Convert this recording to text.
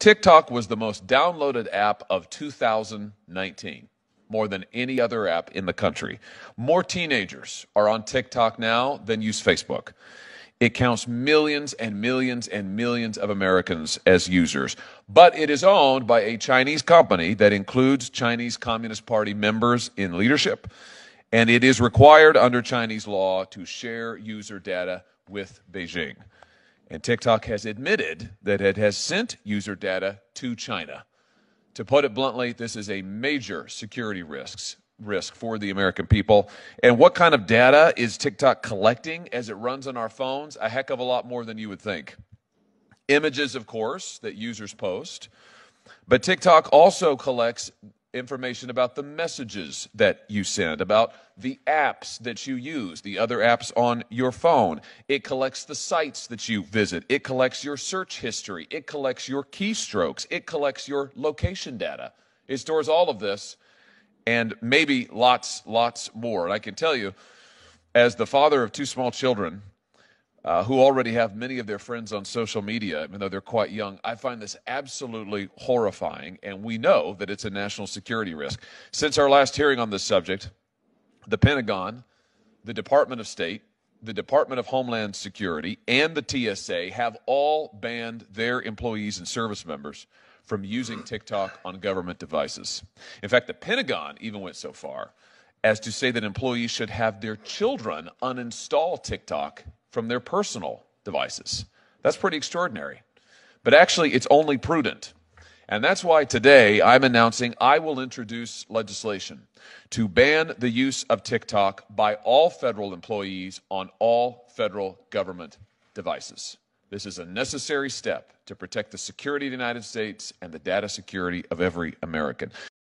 TikTok was the most downloaded app of 2019, more than any other app in the country. More teenagers are on TikTok now than use Facebook. It counts millions and millions and millions of Americans as users. But it is owned by a Chinese company that includes Chinese Communist Party members in leadership. And it is required under Chinese law to share user data with Beijing. And TikTok has admitted that it has sent user data to China. To put it bluntly, this is a major security risks, risk for the American people. And what kind of data is TikTok collecting as it runs on our phones? A heck of a lot more than you would think. Images, of course, that users post. But TikTok also collects information about the messages that you send, about the apps that you use, the other apps on your phone. It collects the sites that you visit. It collects your search history. It collects your keystrokes. It collects your location data. It stores all of this and maybe lots, lots more. And I can tell you, as the father of two small children, uh, who already have many of their friends on social media, even though they're quite young. I find this absolutely horrifying, and we know that it's a national security risk. Since our last hearing on this subject, the Pentagon, the Department of State, the Department of Homeland Security, and the TSA have all banned their employees and service members from using TikTok on government devices. In fact, the Pentagon even went so far as to say that employees should have their children uninstall TikTok from their personal devices. That's pretty extraordinary. But actually, it's only prudent. And that's why today I'm announcing I will introduce legislation to ban the use of TikTok by all federal employees on all federal government devices. This is a necessary step to protect the security of the United States and the data security of every American.